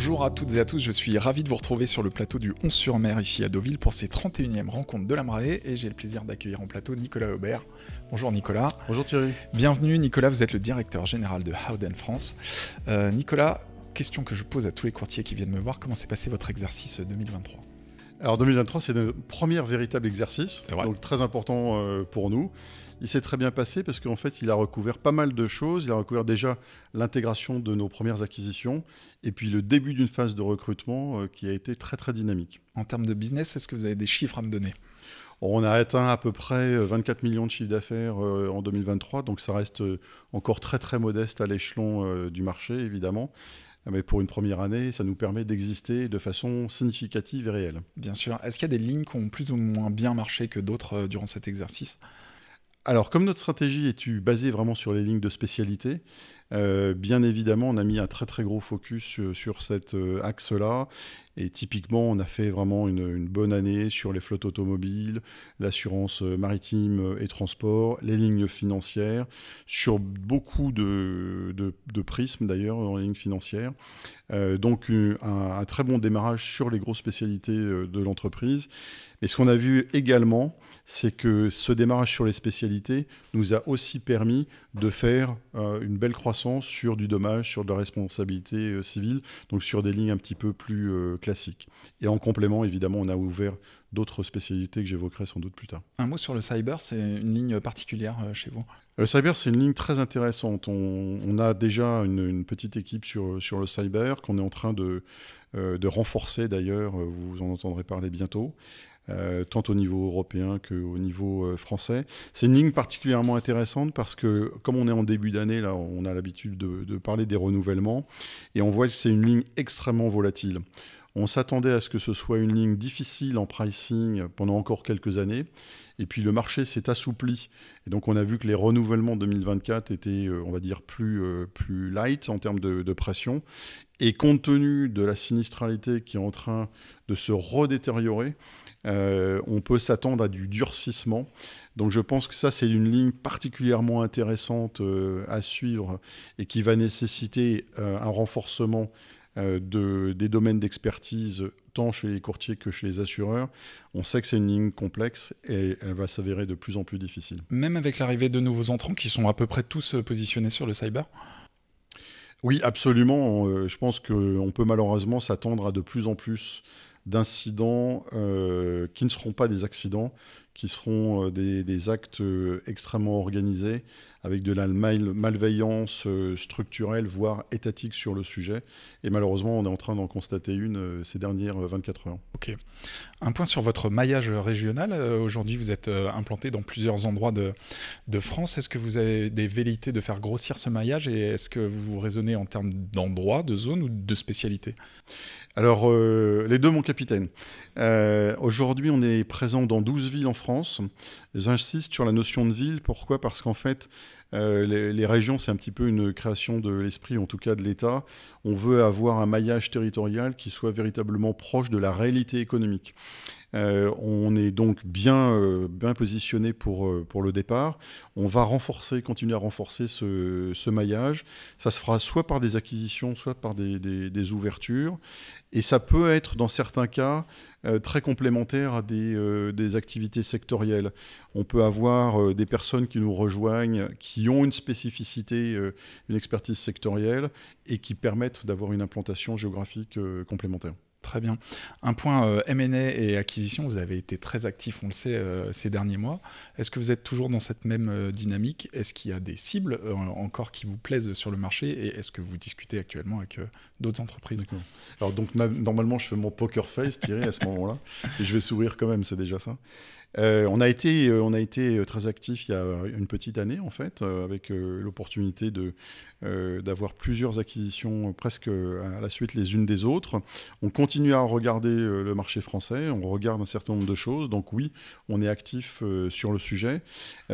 Bonjour à toutes et à tous, je suis ravi de vous retrouver sur le plateau du 11 sur mer ici à Deauville pour ces 31e rencontres de la marée et j'ai le plaisir d'accueillir en plateau Nicolas Aubert. Bonjour Nicolas. Bonjour Thierry. Bienvenue Nicolas, vous êtes le directeur général de Howden France. Euh, Nicolas, question que je pose à tous les courtiers qui viennent me voir, comment s'est passé votre exercice 2023 alors 2023, c'est notre premier véritable exercice, donc très important euh, pour nous. Il s'est très bien passé parce qu'en fait, il a recouvert pas mal de choses. Il a recouvert déjà l'intégration de nos premières acquisitions et puis le début d'une phase de recrutement euh, qui a été très très dynamique. En termes de business, est-ce que vous avez des chiffres à me donner on a atteint à peu près 24 euh, millions de chiffres d'affaires en 2023, donc ça reste encore très très modeste à l'échelon du marché évidemment. Ah, mais pour une première année, ça nous permet d'exister de façon significative et réelle. Bien sûr. Est-ce qu'il y a des lignes qui ont plus ou moins bien marché que d'autres euh, durant cet exercice alors, comme notre stratégie est basée vraiment sur les lignes de spécialité, euh, bien évidemment, on a mis un très très gros focus sur, cet euh, axe-là. Et typiquement, on a fait vraiment une, bonne année sur les flottes automobiles, l'assurance euh, maritime et transport, les lignes financières, sur beaucoup de, prismes d'ailleurs dans les lignes financières. donc un, un, très bon démarrage sur les grosses spécialités de l'entreprise. Mais ce qu'on a vu également, c'est que ce démarrage sur les spécialités nous a aussi permis de faire une belle croissance sur du dommage, sur de la responsabilité euh, civile, donc sur des lignes un petit peu plus euh, classiques. Et en complément, évidemment, on a ouvert d'autres spécialités que j'évoquerai sans doute plus tard. Un mot sur le cyber, c'est une ligne particulière euh, chez vous Le cyber, c'est une ligne très intéressante. On, a déjà une, petite équipe sur, sur le cyber qu'on est en train de, de renforcer d'ailleurs, vous en entendrez parler bientôt. Euh, tant au niveau européen qu'au niveau euh, français. C'est une ligne particulièrement intéressante parce que comme on est en début d'année, là, on a l'habitude de, parler des renouvellements et on voit que c'est une ligne extrêmement volatile. On s'attendait à ce que ce soit une ligne difficile en pricing pendant encore quelques années. Et puis le marché s'est assoupli. Et donc on a vu que les renouvellements 2024 étaient, euh, on va dire, plus, euh, plus light en termes de, pression. Et compte tenu de la sinistralité qui est en train de se redétériorer, euh, on peut s'attendre à du durcissement. Donc je pense que ça, c'est une ligne particulièrement intéressante à suivre et qui va nécessiter un renforcement euh, de, des domaines d'expertise tant chez les courtiers que chez les assureurs, on sait que c'est une ligne complexe et elle va s'avérer de plus en plus difficile. Même avec l'arrivée de nouveaux entrants qui sont à peu près tous euh, positionnés sur le cyber Oui, absolument. Euh, je pense qu'on peut malheureusement s'attendre à de plus en plus d'incidents qui ne seront pas des accidents, qui seront euh, des, actes euh, extrêmement organisés, avec de la malveillance euh, structurelle, voire étatique sur le sujet. Et malheureusement, on est en train d'en constater une ces dernières 24 heures. Ok. Un point sur votre maillage régional. Aujourd'hui, vous êtes implanté dans plusieurs endroits de, de France. Est-ce que vous avez des velléités de faire grossir ce maillage et est-ce que vous raisonnez en termes d'endroits, de zones ou de spécialités alors, les deux, mon capitaine. Aujourd'hui, on est présent dans 12 villes en France. J'insiste sur la notion de ville. Pourquoi Parce qu'en fait, euh, les, régions, c'est un petit peu une création de l'esprit, en tout cas de l'État. On veut avoir un maillage territorial qui soit véritablement proche de la réalité économique. Euh, on est donc bien, euh, bien positionné pour, pour le départ. On va renforcer, continuer à renforcer ce, ce maillage. Ça se fera soit par des acquisitions, soit par des, ouvertures. Et ça peut être, dans certains cas, très complémentaire à des, des activités sectorielles. On peut avoir des personnes qui nous rejoignent qui qui ont une spécificité, euh, une expertise sectorielle et qui permettent d'avoir une implantation géographique euh, complémentaire. Très bien. Un point euh, M&A et acquisition, vous avez été très actif, on le sait, ces derniers mois. Est-ce que vous êtes toujours dans cette même dynamique Est-ce qu'il y a des cibles encore qui vous plaisent sur le marché Et est-ce que vous discutez actuellement avec d'autres entreprises Alors donc normalement, je fais mon poker face, Thierry, à ce moment-là. Et je vais sourire quand même, c'est déjà ça. Euh, on, a été, euh, on a été euh, très actif il y a une petite année, en fait, avec l'opportunité d'avoir plusieurs acquisitions presque à la suite les unes des autres. On continue à regarder le marché français, on regarde un certain nombre de choses. Donc oui, on est actif sur le sujet.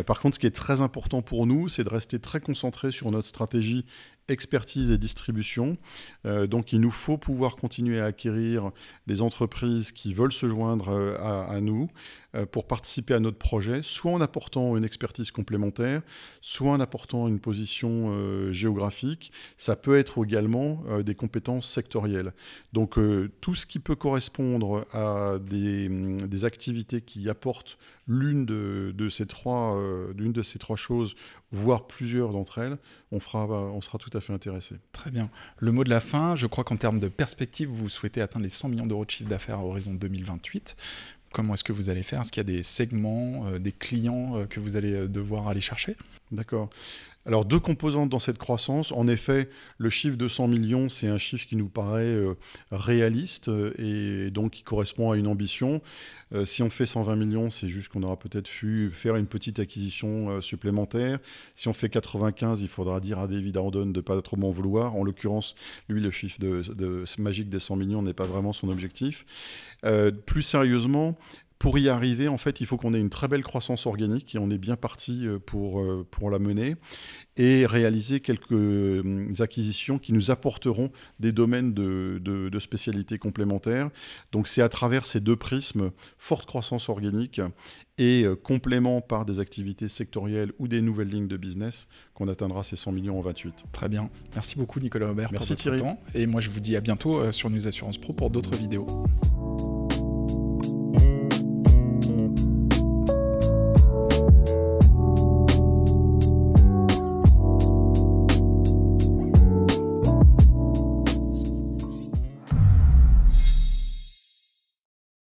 par contre, ce qui est très important pour nous, c'est de rester très concentré sur notre stratégie expertise et distribution. Euh, donc il nous faut pouvoir continuer à acquérir des entreprises qui veulent se joindre euh, à, nous euh, pour participer à notre projet, soit en apportant une expertise complémentaire, soit en apportant une position géographique. Ça peut être également des compétences sectorielles. Donc tout ce qui peut correspondre à des, mm, activités qui apportent l'une de, ces trois, de ces trois choses, voire plusieurs d'entre elles, on, fera, on sera tout à fait intéressé. Très bien. Le mot de la fin, je crois qu'en termes de perspective, vous souhaitez atteindre les 100 millions d'euros de chiffre d'affaires à horizon 2028. Comment est-ce que vous allez faire Est-ce qu'il y a des segments, euh, des clients euh, que vous allez euh, devoir aller chercher D'accord. Alors deux composantes dans cette croissance. En effet, le chiffre de 100 millions, c'est un chiffre qui nous paraît euh, réaliste euh, et donc qui correspond à une ambition. Euh, si on fait 120 millions, c'est juste qu'on aura peut-être pu faire une petite acquisition supplémentaire. Si on fait 95, il faudra dire à David Arden de ne pas trop m'en vouloir. En l'occurrence, lui, le chiffre de, magique des 100 millions n'est pas vraiment son objectif. plus sérieusement, pour y arriver, en fait, il faut qu'on ait une très belle croissance organique et on est bien parti euh, pour, euh, pour la mener et réaliser quelques hum, acquisitions qui nous apporteront des domaines de, de, spécialités complémentaires. Donc c'est à travers ces deux prismes, forte croissance organique et euh, complément par des activités sectorielles ou des nouvelles lignes de business qu'on atteindra ces 100 millions en 28. Très bien. Merci beaucoup Nicolas Robert, Merci pour votre temps. Et moi je vous dis à bientôt sur News Assurance Pro pour d'autres vidéos.